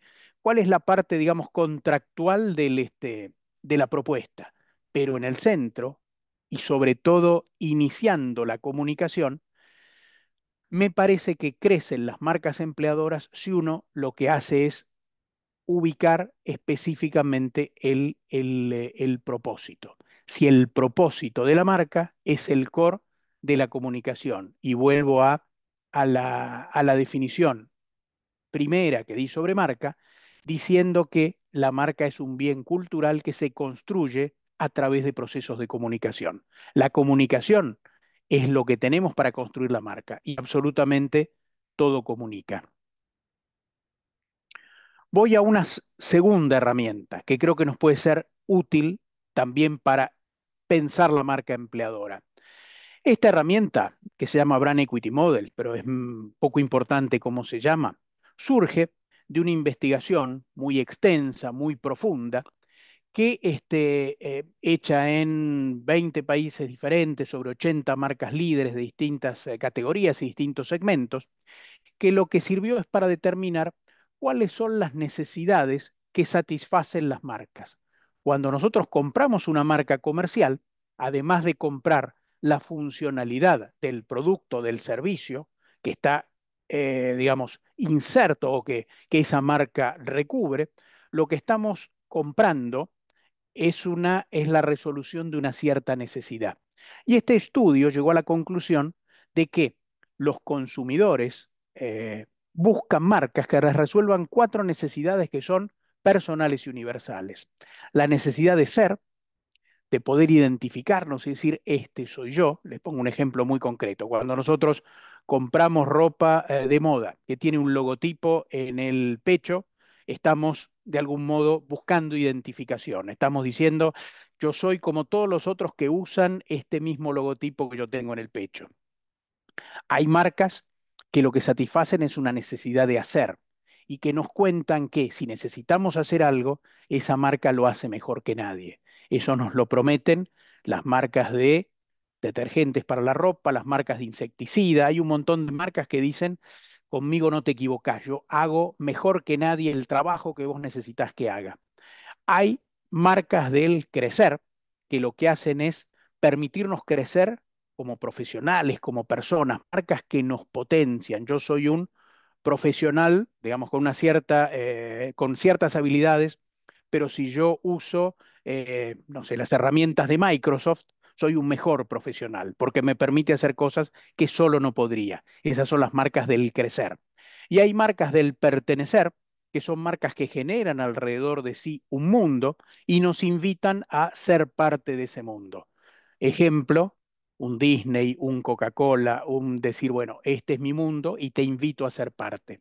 [SPEAKER 2] es la parte, digamos, contractual del, este, de la propuesta. Pero en el centro, y sobre todo iniciando la comunicación, me parece que crecen las marcas empleadoras si uno lo que hace es ubicar específicamente el, eh, propósito. Si el propósito de la marca es el core de la comunicación, y vuelvo a, a, la, a la definición primera que di sobre marca, diciendo que la marca es un bien cultural que se construye a través de procesos de comunicación. La comunicación es lo que tenemos para construir la marca y absolutamente todo comunica. Voy a una segunda herramienta que creo que nos puede ser útil también para pensar la marca empleadora. Esta herramienta, que se llama Brand Equity Model, pero es mm, poco importante cómo se llama, surge de una investigación muy extensa, muy profunda, que este, eh, hecha en 20 países diferentes, sobre 80 marcas líderes de distintas eh, categorías y distintos segmentos, que lo que sirvió es para determinar cuáles son las necesidades que satisfacen las marcas. Cuando nosotros compramos una marca comercial, además de comprar la funcionalidad del producto, del servicio, que está, eh, digamos, inserto o que, esa marca recubre, lo que estamos comprando es, una, es la resolución de una cierta necesidad. Y este estudio llegó a la conclusión de que los consumidores eh, buscan marcas que resuelvan cuatro necesidades que son personales y universales. La necesidad de ser, de poder identificarnos y decir, este soy yo. Les pongo un ejemplo muy concreto. Cuando nosotros compramos ropa eh, de moda que tiene un logotipo en el pecho, estamos de algún modo buscando identificación. Estamos diciendo, yo soy como todos los otros que usan este mismo logotipo que yo tengo en el pecho. Hay marcas que lo que satisfacen es una necesidad de hacer y que nos cuentan que si necesitamos hacer algo, esa marca lo hace mejor que nadie. Eso nos lo prometen las marcas de detergentes para la ropa, las marcas de insecticida, hay un montón de marcas que dicen, conmigo no te equivocás, yo hago mejor que nadie el trabajo que vos necesitas que haga. Hay marcas del crecer que lo que hacen es permitirnos crecer como profesionales, como personas, marcas que nos potencian. Yo soy un profesional, digamos, con, una cierta, eh, con ciertas habilidades, pero si yo uso, eh, no sé, las herramientas de Microsoft, soy un mejor profesional porque me permite hacer cosas que solo no podría. Esas son las marcas del crecer. Y hay marcas del pertenecer, que son marcas que generan alrededor de sí un mundo y nos invitan a ser parte de ese mundo. Ejemplo, un Disney, un Coca-Cola, un decir, bueno, este es mi mundo y te invito a ser parte.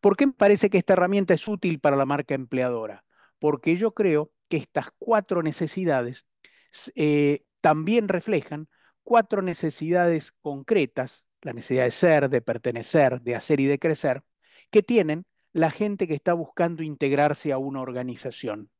[SPEAKER 2] ¿Por qué me parece que esta herramienta es útil para la marca empleadora? Porque yo creo que estas cuatro necesidades eh, también reflejan cuatro necesidades concretas, la necesidad de ser, de pertenecer, de hacer y de crecer, que tienen la gente que está buscando integrarse a una organización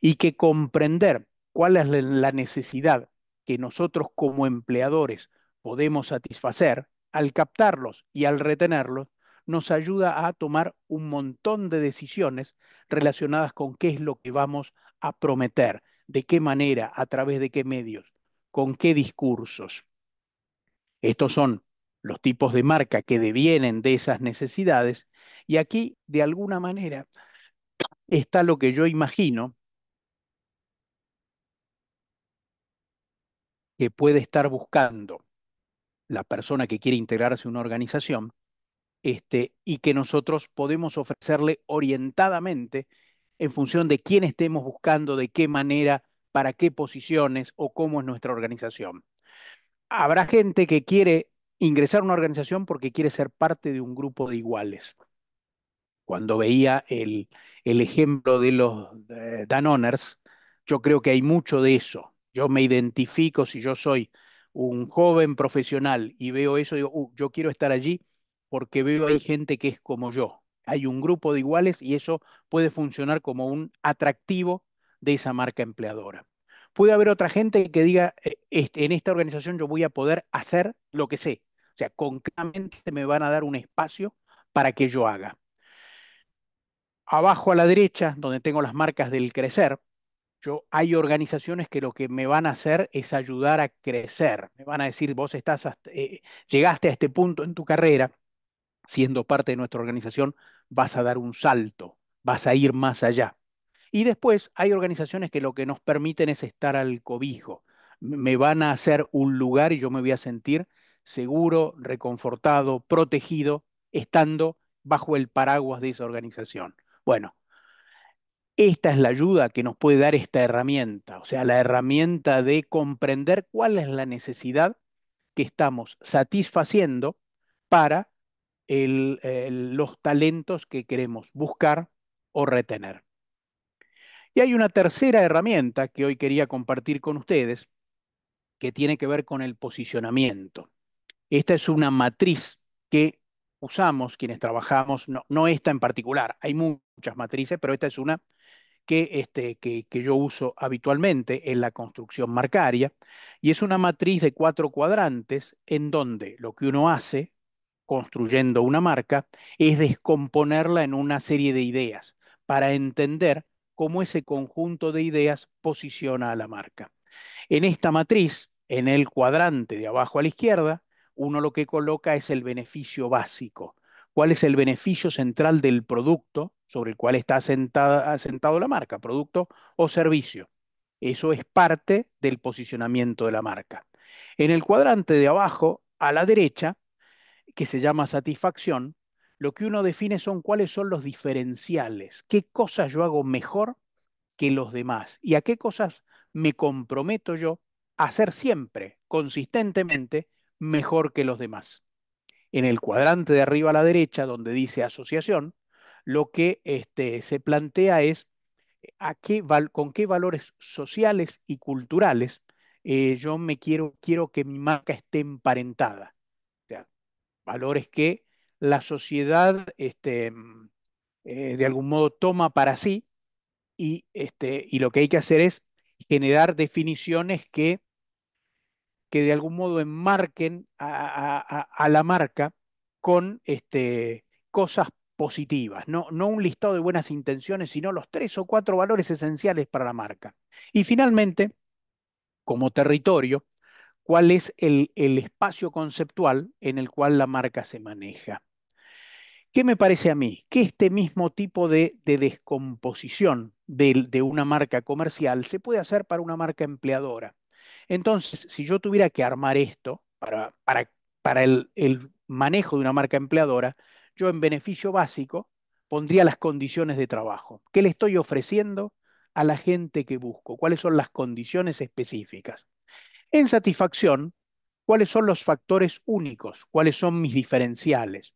[SPEAKER 2] y que comprender cuál es la necesidad que nosotros como empleadores podemos satisfacer al captarlos y al retenerlos, nos ayuda a tomar un montón de decisiones relacionadas con qué es lo que vamos a prometer, de qué manera, a través de qué medios, con qué discursos. Estos son los tipos de marca que devienen de esas necesidades y aquí, de alguna manera, está lo que yo imagino que puede estar buscando la persona que quiere integrarse a una organización este, y que nosotros podemos ofrecerle orientadamente en función de quién estemos buscando, de qué manera, para qué posiciones o cómo es nuestra organización. Habrá gente que quiere ingresar a una organización porque quiere ser parte de un grupo de iguales. Cuando veía el, ejemplo de los eh, Dan owners yo creo que hay mucho de eso. Yo me identifico si yo soy un joven profesional y veo eso, digo, uh, yo quiero estar allí porque veo hay gente que es como yo. Hay un grupo de iguales y eso puede funcionar como un atractivo de esa marca empleadora. Puede haber otra gente que diga, eh, este, en esta organización yo voy a poder hacer lo que sé. O sea, concretamente me van a dar un espacio para que yo haga. Abajo a la derecha, donde tengo las marcas del crecer, yo, hay organizaciones que lo que me van a hacer es ayudar a crecer. Me van a decir, vos estás eh, eh, llegaste a este punto en tu carrera, siendo parte de nuestra organización, vas a dar un salto, vas a ir más allá. Y después hay organizaciones que lo que nos permiten es estar al cobijo. Me van a hacer un lugar y yo me voy a sentir seguro, reconfortado, protegido, estando bajo el paraguas de esa organización. Bueno, esta es la ayuda que nos puede dar esta herramienta, o sea, la herramienta de comprender cuál es la necesidad que estamos satisfaciendo para los talentos que queremos buscar o retener. Y hay una tercera herramienta que hoy quería compartir con ustedes, que tiene que ver con el posicionamiento. Esta es una matriz que usamos quienes trabajamos, no, esta en particular, hay muchas matrices, pero esta es una que, este, que, que, yo uso habitualmente en la construcción marcaria, y es una matriz de cuatro cuadrantes en donde lo que uno hace construyendo una marca es descomponerla en una serie de ideas para entender cómo ese conjunto de ideas posiciona a la marca. En esta matriz, en el cuadrante de abajo a la izquierda, uno lo que coloca es el beneficio básico. ¿Cuál es el beneficio central del producto sobre el cual está asentada, asentado la marca, producto o servicio? Eso es parte del posicionamiento de la marca. En el cuadrante de abajo a la derecha, que se llama satisfacción, lo que uno define son cuáles son los diferenciales, qué cosas yo hago mejor que los demás y a qué cosas me comprometo yo a hacer siempre, consistentemente, mejor que los demás. En el cuadrante de arriba a la derecha, donde dice asociación, lo que este, se plantea es eh, a qué con qué valores sociales y culturales eh, yo me quiero, quiero que mi marca esté emparentada. valores que la sociedad este, mm, eh, de algún modo toma para sí y, este, y lo que hay que hacer es generar definiciones que, que de algún modo enmarquen a, a, a la marca con este, cosas positivas, no, no un listado de buenas intenciones, sino los tres o cuatro valores esenciales para la marca. Y finalmente, como territorio, cuál es el, espacio conceptual en el cual la marca se maneja. ¿Qué me parece a mí? Que este mismo tipo de, descomposición de, una marca comercial se puede hacer para una marca empleadora. Entonces, si yo tuviera que armar esto para, el, el manejo de una marca empleadora, yo en beneficio básico pondría las condiciones de trabajo. ¿Qué le estoy ofreciendo a la gente que busco? ¿Cuáles son las condiciones específicas? En satisfacción, ¿cuáles son los factores únicos? ¿Cuáles son mis diferenciales?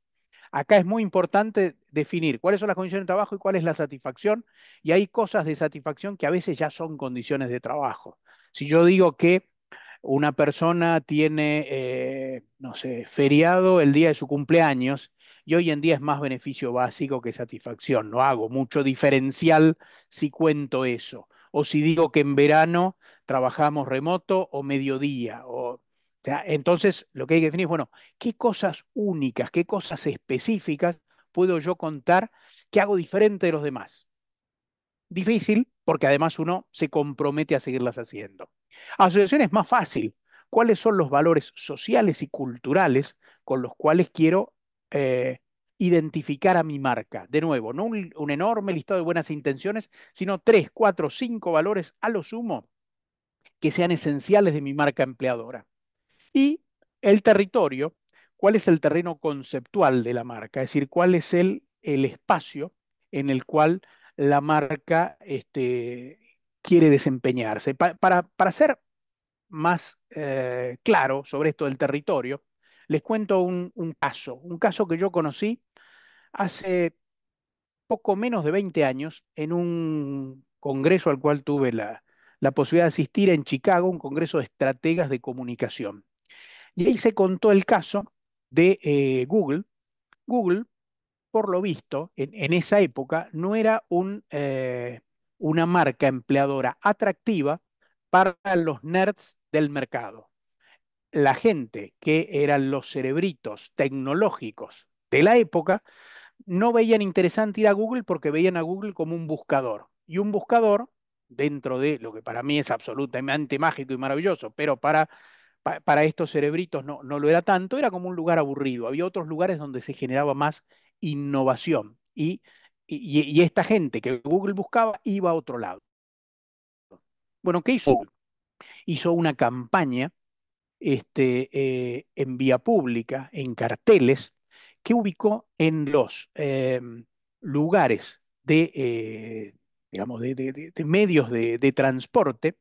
[SPEAKER 2] Acá es muy importante definir cuáles son las condiciones de trabajo y cuál es la satisfacción. Y hay cosas de satisfacción que a veces ya son condiciones de trabajo. Si yo digo que una persona tiene, eh, no sé, feriado el día de su cumpleaños y hoy en día es más beneficio básico que satisfacción. No hago mucho diferencial si cuento eso. O si digo que en verano trabajamos remoto o mediodía. O, entonces, lo que hay que definir es, bueno, ¿qué cosas únicas, qué cosas específicas puedo yo contar que hago diferente de los demás? Difícil, porque además uno se compromete a seguirlas haciendo. Asociación es más fácil. ¿Cuáles son los valores sociales y culturales con los cuales quiero eh, identificar a mi marca? De nuevo, no un, un, enorme listado de buenas intenciones, sino tres, cuatro, cinco valores a lo sumo que sean esenciales de mi marca empleadora. Y el territorio, cuál es el terreno conceptual de la marca, es decir, cuál es el, el espacio en el cual la marca este, quiere desempeñarse. para, para, ser más eh, claro sobre esto del territorio, les cuento un, un caso, un caso que yo conocí hace poco menos de 20 años en un congreso al cual tuve la, la posibilidad de asistir en Chicago a un congreso de estrategas de comunicación. Y ahí se contó el caso de eh, Google. Google, por lo visto, en, esa época no era un, eh, una marca empleadora atractiva para los nerds del mercado. La gente que eran los cerebritos tecnológicos de la época no veían interesante ir a Google porque veían a Google como un buscador. Y un buscador dentro de lo que para mí es absolutamente mágico y maravilloso, pero para, para estos cerebritos no, no lo era tanto, era como un lugar aburrido. Había otros lugares donde se generaba más innovación y, esta gente que Google buscaba iba a otro lado. Bueno, ¿qué hizo? Oh. Hizo una campaña este, eh, en vía pública, en carteles, que ubicó en los em, lugares de, eh, digamos, de, medios de, transporte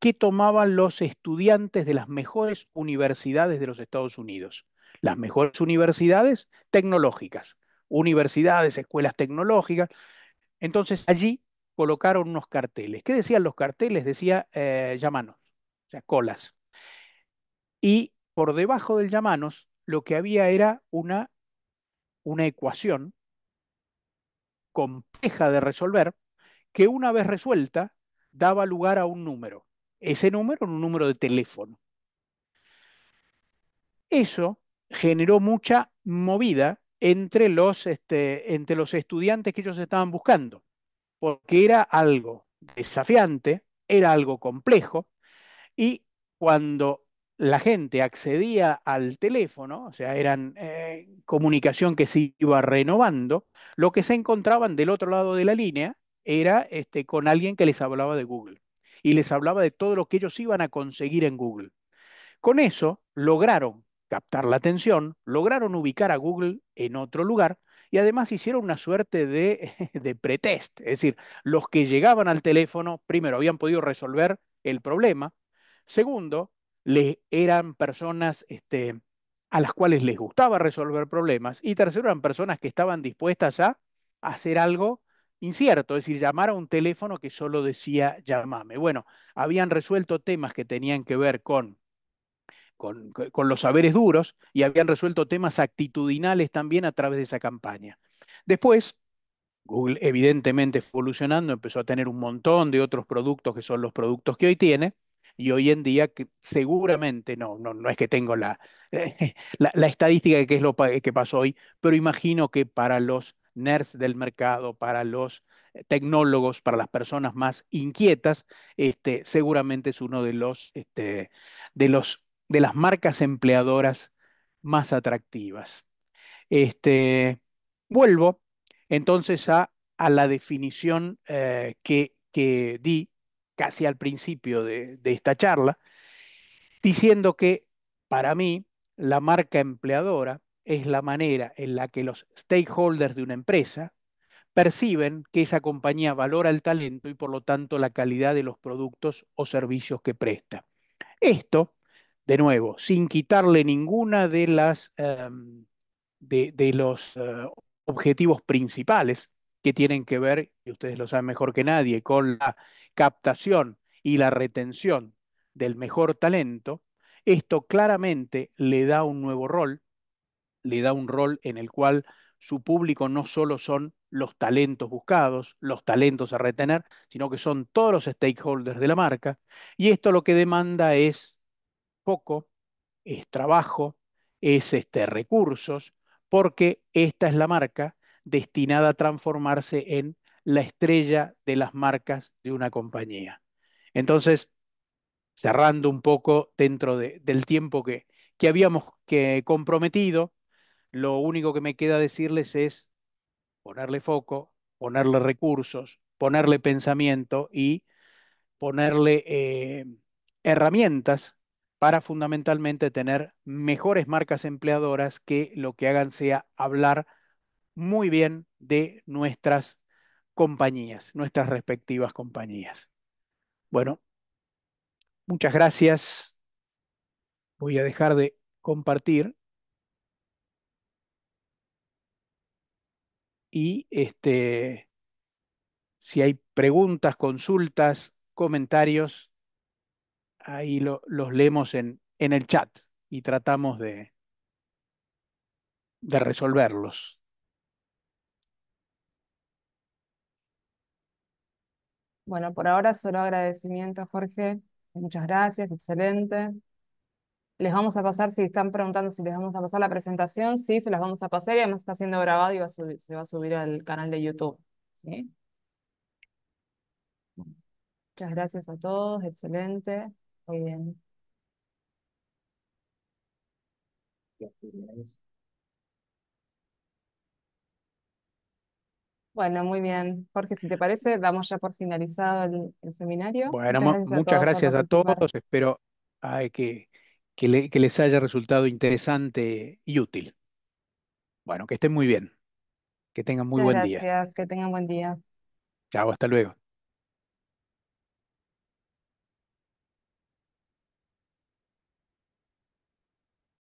[SPEAKER 2] que tomaban los estudiantes de las mejores universidades de los Estados Unidos, las mejores universidades tecnológicas, universidades, escuelas tecnológicas. Entonces allí colocaron unos carteles. ¿Qué decían los carteles? Decía eh, llamanos, o sea, colas. Y por debajo del llamanos lo que había era una, una ecuación compleja de resolver que una vez resuelta daba lugar a un número. Ese número era un número de teléfono. Eso generó mucha movida entre los, este, entre los estudiantes que ellos estaban buscando, porque era algo desafiante, era algo complejo, y cuando la gente accedía al teléfono, o sea, eran eh, comunicación que se iba renovando, lo que se encontraban del otro lado de la línea era este, con alguien que les hablaba de Google y les hablaba de todo lo que ellos iban a conseguir en Google. Con eso lograron captar la atención, lograron ubicar a Google en otro lugar y además hicieron una suerte de, de pretest. Es decir, los que llegaban al teléfono, primero, habían podido resolver el problema. Segundo, le, eran personas este, a las cuales les gustaba resolver problemas. Y tercero, eran personas que estaban dispuestas a hacer algo incierto, es decir, llamar a un teléfono que solo decía llamame. Bueno, habían resuelto temas que tenían que ver con, con, los saberes duros y habían resuelto temas actitudinales también a través de esa campaña. Después, Google evidentemente evolucionando, empezó a tener un montón de otros productos que son los productos que hoy tiene. Y hoy en día seguramente, no, no, no es que tengo la, la, la estadística de qué es lo que pasó hoy, pero imagino que para los NERS del mercado, para los eh, tecnólogos, para las personas más inquietas, este, seguramente es uno de los, este, de de las marcas empleadoras más atractivas. Este, vuelvo entonces a, la definición eh, que, di casi al principio de esta charla, diciendo que para mí la marca empleadora es la manera en la que los stakeholders de una empresa perciben que esa compañía valora el talento y por lo tanto la calidad de los productos o servicios que presta. Esto, de nuevo, sin quitarle ninguna de las em, de, los eh, objetivos principales que tienen que ver, y ustedes lo saben mejor que nadie, con la captación y la retención del mejor talento, esto claramente le da un nuevo rol le da un rol en el cual su público no solo son los talentos buscados, los talentos a retener, sino que son todos los stakeholders de la marca. Y esto lo que demanda es poco, es trabajo, es este, recursos, porque esta es la marca destinada a transformarse en la estrella de las marcas de una compañía. Entonces, cerrando un poco dentro del tiempo que, que habíamos que comprometido, lo único que me queda decirles es ponerle foco, ponerle recursos, ponerle pensamiento y ponerle eh, herramientas para fundamentalmente tener mejores marcas empleadoras que lo que hagan sea hablar muy bien de nuestras compañías, nuestras respectivas compañías. Bueno, muchas gracias. Voy a dejar de compartir. y este, si hay preguntas, consultas, comentarios, ahí los leemos en, en el chat y tratamos de, de resolverlos.
[SPEAKER 3] Bueno, por ahora solo agradecimiento, Jorge. Muchas gracias, excelente. Les vamos a pasar, si están preguntando si les vamos a pasar la presentación, sí, se las vamos a pasar y además está siendo grabado y se va a subir al canal de YouTube. ¿sí? Muchas gracias a todos, excelente, muy bien. Bueno, muy bien. Jorge, si te parece, damos ya por finalizado el, seminario. Bueno, muchas gracias, a,
[SPEAKER 2] todos Espero hay que que, les haya resultado interesante y útil. Bueno, que estén muy bien. Que tengan muy buen día.
[SPEAKER 3] gracias, que tengan buen día.
[SPEAKER 2] Chao, hasta luego.